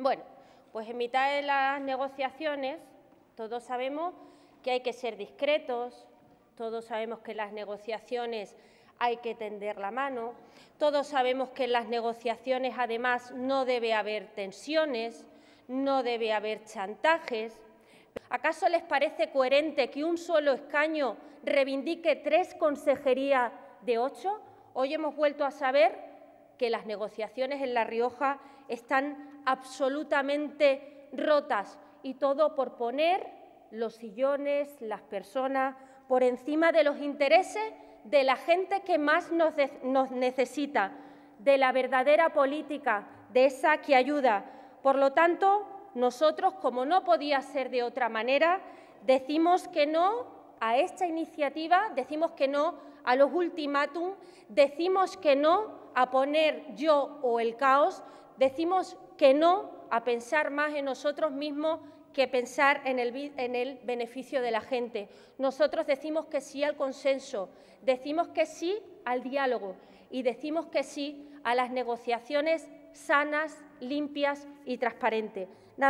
Bueno, pues en mitad de las negociaciones todos sabemos que hay que ser discretos, todos sabemos que en las negociaciones hay que tender la mano, todos sabemos que en las negociaciones además no debe haber tensiones, no debe haber chantajes. ¿Acaso les parece coherente que un solo escaño reivindique tres consejerías de ocho? Hoy hemos vuelto a saber que las negociaciones en La Rioja están absolutamente rotas y todo por poner los sillones, las personas, por encima de los intereses de la gente que más nos, necesita, de la verdadera política, de esa que ayuda. Por lo tanto, nosotros, como no podía ser de otra manera, decimos que no a esta iniciativa, decimos que no a los ultimátum, decimos que no a poner yo o el caos, decimos que no a pensar más en nosotros mismos que pensar en el, en el, beneficio de la gente. Nosotros decimos que sí al consenso, decimos que sí al diálogo y decimos que sí a las negociaciones sanas, limpias y transparentes. Nada